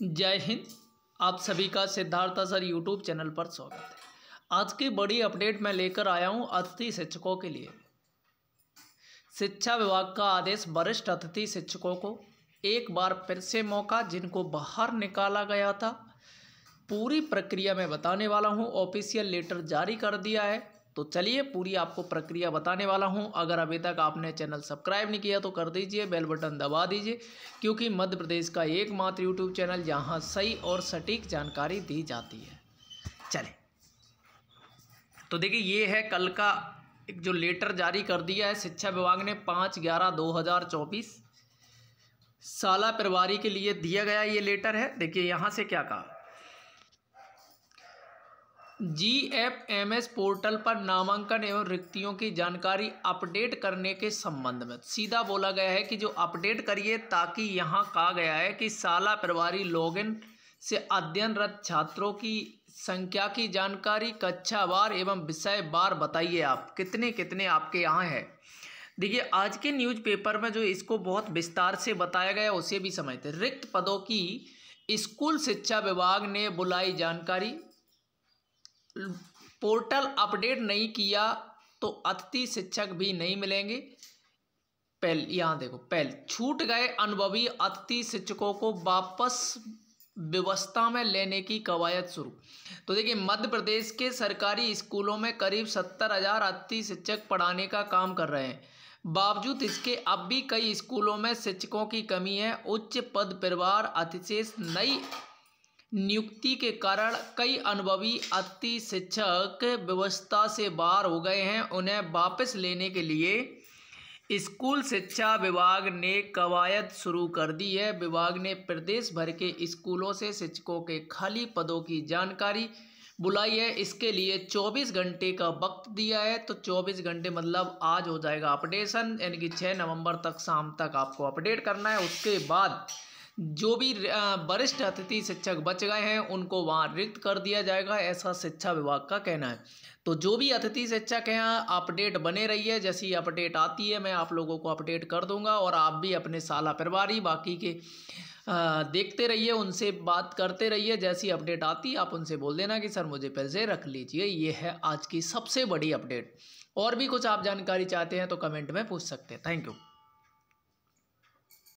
जय हिंद आप सभी का सिद्धार्थ सर यूट्यूब चैनल पर स्वागत है आज की बड़ी अपडेट मैं लेकर आया हूं अतिथि शिक्षकों के लिए शिक्षा विभाग का आदेश वरिष्ठ अतिथि शिक्षकों को एक बार फिर से मौका जिनको बाहर निकाला गया था पूरी प्रक्रिया में बताने वाला हूं ऑफिशियल लेटर जारी कर दिया है तो चलिए पूरी आपको प्रक्रिया बताने वाला हूं अगर अभी तक आपने चैनल सब्सक्राइब नहीं किया तो कर दीजिए बेल बटन दबा दीजिए क्योंकि मध्य प्रदेश का एकमात्र यूट्यूब चैनल जहां सही और सटीक जानकारी दी जाती है चले तो देखिए ये है कल का एक जो लेटर जारी कर दिया है शिक्षा विभाग ने पाँच ग्यारह दो हज़ार चौबीस साला परिवारी के लिए दिया गया ये लेटर है देखिए यहाँ से क्या कहा G F M S portal पर नामांकन एवं रिक्तियों की जानकारी अपडेट करने के संबंध में सीधा बोला गया है कि जो अपडेट करिए ताकि यहाँ कहा गया है कि साला प्रभारी लॉगिन से अध्ययनरत छात्रों की संख्या की जानकारी कक्षा बार एवं विषय बार बताइए आप कितने कितने आपके यहाँ है देखिए आज के न्यूज़पेपर में जो इसको बहुत विस्तार से बताया गया उसे भी समझते रिक्त पदों की स्कूल शिक्षा विभाग ने बुलाई जानकारी पोर्टल अपडेट नहीं किया तो अतिथि शिक्षक भी नहीं मिलेंगे पहल यहाँ देखो पहल छूट गए अनुभवी अतिथि शिक्षकों को वापस व्यवस्था में लेने की कवायद शुरू तो देखिए मध्य प्रदेश के सरकारी स्कूलों में करीब सत्तर हज़ार अतिथि शिक्षक पढ़ाने का काम कर रहे हैं बावजूद इसके अब भी कई स्कूलों में शिक्षकों की कमी है उच्च पद परिवार अतिशेष नई नियुक्ति के कारण कई अनुभवी अति शिक्षक व्यवस्था से बाहर हो गए हैं उन्हें वापस लेने के लिए स्कूल शिक्षा विभाग ने कवायद शुरू कर दी है विभाग ने प्रदेश भर के स्कूलों से शिक्षकों के खाली पदों की जानकारी बुलाई है इसके लिए 24 घंटे का वक्त दिया है तो 24 घंटे मतलब आज हो जाएगा अपडेशन यानी कि 6 नवंबर तक शाम तक आपको अपडेट करना है उसके बाद जो भी वरिष्ठ अतिथि शिक्षक बच गए हैं उनको वहाँ रिक्त कर दिया जाएगा ऐसा शिक्षा विभाग का कहना है तो जो भी अतिथि शिक्षक हैं अपडेट बने रही है जैसी अपडेट आती है मैं आप लोगों को अपडेट कर दूंगा और आप भी अपने साला ही बाकी के आ, देखते रहिए उनसे बात करते रहिए जैसी अपडेट आती आप उनसे बोल देना कि सर मुझे पैसे रख लीजिए ये है आज की सबसे बड़ी अपडेट और भी कुछ आप जानकारी चाहते हैं तो कमेंट में पूछ सकते हैं थैंक यू